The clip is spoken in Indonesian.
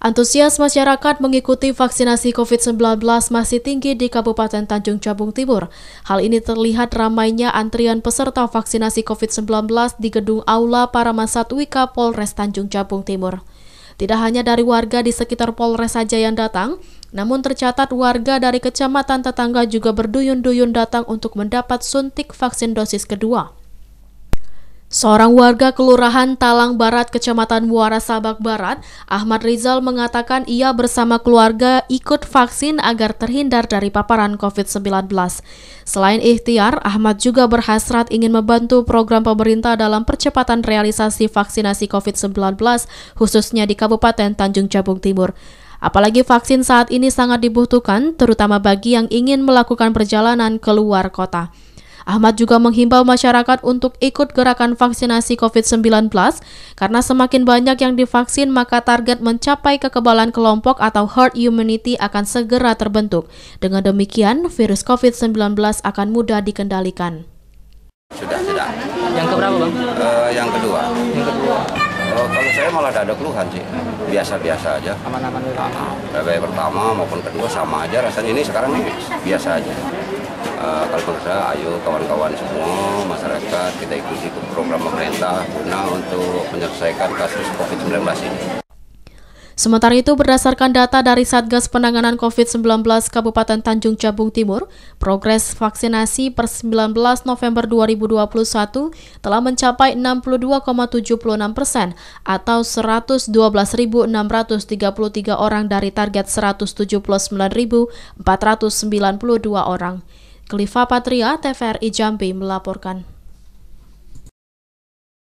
Antusias masyarakat mengikuti vaksinasi COVID-19 masih tinggi di Kabupaten Tanjung Jabung Timur. Hal ini terlihat ramainya antrian peserta vaksinasi COVID-19 di gedung Aula Wika Polres Tanjung Jabung Timur. Tidak hanya dari warga di sekitar Polres saja yang datang, namun tercatat warga dari kecamatan tetangga juga berduyun-duyun datang untuk mendapat suntik vaksin dosis kedua. Seorang warga Kelurahan Talang Barat, Kecamatan Muara Sabak Barat, Ahmad Rizal mengatakan ia bersama keluarga ikut vaksin agar terhindar dari paparan COVID-19. Selain ikhtiar, Ahmad juga berhasrat ingin membantu program pemerintah dalam percepatan realisasi vaksinasi COVID-19, khususnya di Kabupaten Tanjung Jabung Timur. Apalagi vaksin saat ini sangat dibutuhkan, terutama bagi yang ingin melakukan perjalanan keluar kota. Ahmad juga menghimbau masyarakat untuk ikut gerakan vaksinasi COVID-19 karena semakin banyak yang divaksin maka target mencapai kekebalan kelompok atau herd immunity akan segera terbentuk. Dengan demikian, virus COVID-19 akan mudah dikendalikan. Sudah, sudah. Yang keberapa, Bang? Uh, yang kedua. Yang kedua. Oh, kalau saya malah tidak ada keluhan sih, biasa-biasa aja. Aman-aman. Nah, pertama maupun kedua sama aja rasanya ini sekarang ini biasa aja uh, ayo kawan-kawan semua masyarakat kita ikuti program pemerintah guna untuk menyelesaikan kasus COVID-19 ini. Sementara itu, berdasarkan data dari Satgas Penanganan COVID-19 Kabupaten Tanjung Jabung Timur, progres vaksinasi per 19 November 2021 telah mencapai 62,76 persen atau 112.633 orang dari target 179.492 orang. Kelifa Patria TVRI Jambi melaporkan.